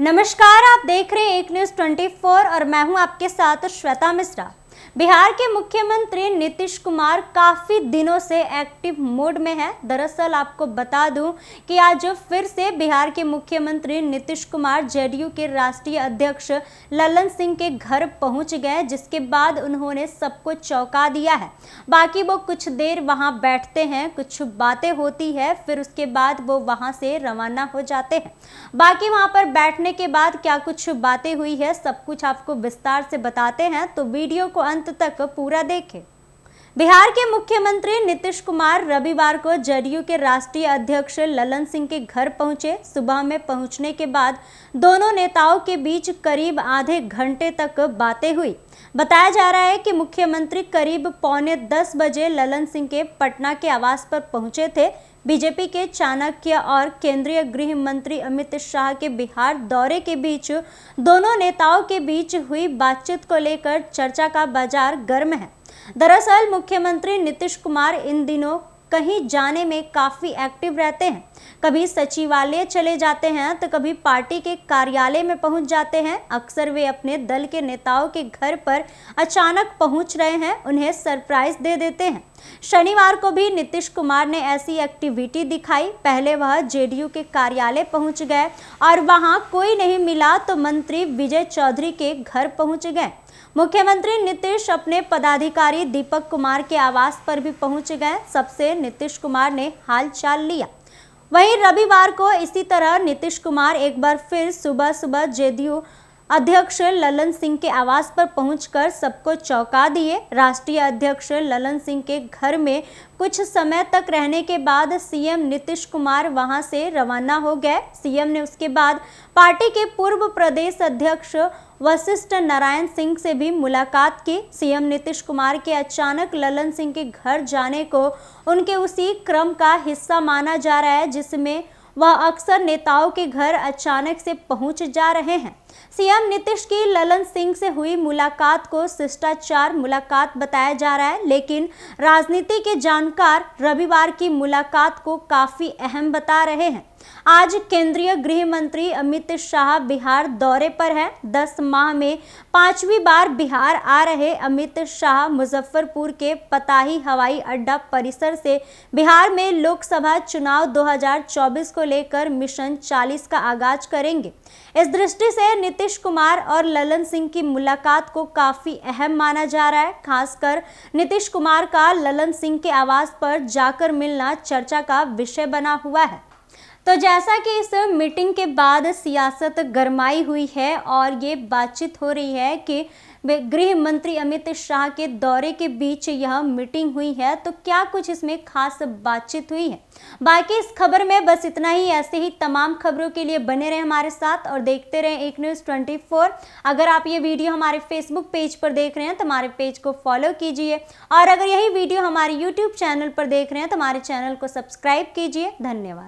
नमस्कार आप देख रहे हैं एक न्यूज 24 और मैं हूं आपके साथ श्वेता मिश्रा बिहार के मुख्यमंत्री नीतीश कुमार काफ़ी दिनों से एक्टिव मोड में है दरअसल आपको बता दूं कि आज फिर से बिहार के मुख्यमंत्री नीतीश कुमार जेडीयू के राष्ट्रीय अध्यक्ष ललन सिंह के घर पहुंच गए जिसके बाद उन्होंने सबको चौंका दिया है बाकी वो कुछ देर वहाँ बैठते हैं कुछ बातें होती है फिर उसके बाद वो वहाँ से रवाना हो जाते हैं बाकी वहाँ पर बैठने के बाद क्या कुछ बातें हुई है सब कुछ आपको विस्तार से बताते हैं तो वीडियो को अंत अंत तक पूरा देखें बिहार के मुख्यमंत्री नीतीश कुमार रविवार को जेडीयू के राष्ट्रीय अध्यक्ष ललन सिंह के घर पहुंचे सुबह में पहुंचने के बाद दोनों नेताओं के बीच करीब आधे घंटे तक बातें हुई बताया जा रहा है कि मुख्यमंत्री करीब पौने दस बजे ललन सिंह के पटना के आवास पर पहुंचे थे बीजेपी के चाणक्य और केंद्रीय गृह मंत्री अमित शाह के बिहार दौरे के बीच दोनों नेताओं के बीच हुई बातचीत को लेकर चर्चा का बाजार गर्म है दरअसल मुख्यमंत्री नीतीश कुमार इन दिनों कहीं जाने में काफ़ी एक्टिव रहते हैं कभी सचिवालय चले जाते हैं तो कभी पार्टी के कार्यालय में पहुंच जाते हैं अक्सर वे अपने दल के नेताओं के घर पर अचानक पहुंच रहे हैं उन्हें सरप्राइज दे देते हैं शनिवार को भी नीतीश कुमार ने ऐसी एक्टिविटी दिखाई पहले वह जेडीयू के कार्यालय पहुंच गए और वहां कोई नहीं मिला तो मंत्री विजय चौधरी के घर पहुंच गए मुख्यमंत्री नीतीश अपने पदाधिकारी दीपक कुमार के आवास पर भी पहुंच गए सबसे नीतीश कुमार ने हाल चाल लिया वहीं रविवार को इसी तरह नीतीश कुमार एक बार फिर सुबह सुबह जेडीयू अध्यक्ष ललन सिंह के आवास पर पहुंचकर सबको चौंका दिए राष्ट्रीय अध्यक्ष ललन सिंह के घर में कुछ समय तक रहने के बाद सीएम नीतीश कुमार वहां से रवाना हो गए सीएम ने उसके बाद पार्टी के पूर्व प्रदेश अध्यक्ष वशिष्ठ नारायण सिंह से भी मुलाकात की सीएम नीतीश कुमार के अचानक ललन सिंह के घर जाने को उनके उसी क्रम का हिस्सा माना जा रहा है जिसमें वह अक्सर नेताओं के घर अचानक से पहुंच जा रहे हैं सीएम नीतीश की ललन सिंह से हुई मुलाकात को शिष्टाचार मुलाकात बताया जा रहा है लेकिन राजनीति के जानकार रविवार की मुलाकात को काफ़ी अहम बता रहे हैं आज केंद्रीय गृह मंत्री अमित शाह बिहार दौरे पर है दस माह में पांचवी बार बिहार आ रहे अमित शाह मुजफ्फरपुर के पताही हवाई अड्डा परिसर से बिहार में लोकसभा चुनाव 2024 को लेकर मिशन 40 का आगाज करेंगे इस दृष्टि से नीतीश कुमार और ललन सिंह की मुलाकात को काफी अहम माना जा रहा है खासकर नीतीश कुमार का ललन सिंह के आवास पर जाकर मिलना चर्चा का विषय बना हुआ है तो जैसा कि इस मीटिंग के बाद सियासत गरमाई हुई है और ये बातचीत हो रही है कि गृह मंत्री अमित शाह के दौरे के बीच यह मीटिंग हुई है तो क्या कुछ इसमें खास बातचीत हुई है बाकी इस खबर में बस इतना ही ऐसे ही तमाम खबरों के लिए बने रहे हमारे साथ और देखते रहें एक न्यूज़ ट्वेंटी फोर अगर आप ये वीडियो हमारे फेसबुक पेज पर देख रहे हैं तो हमारे पेज को फॉलो कीजिए और अगर यही वीडियो हमारे यूट्यूब चैनल पर देख रहे हैं तो हमारे चैनल को सब्सक्राइब कीजिए धन्यवाद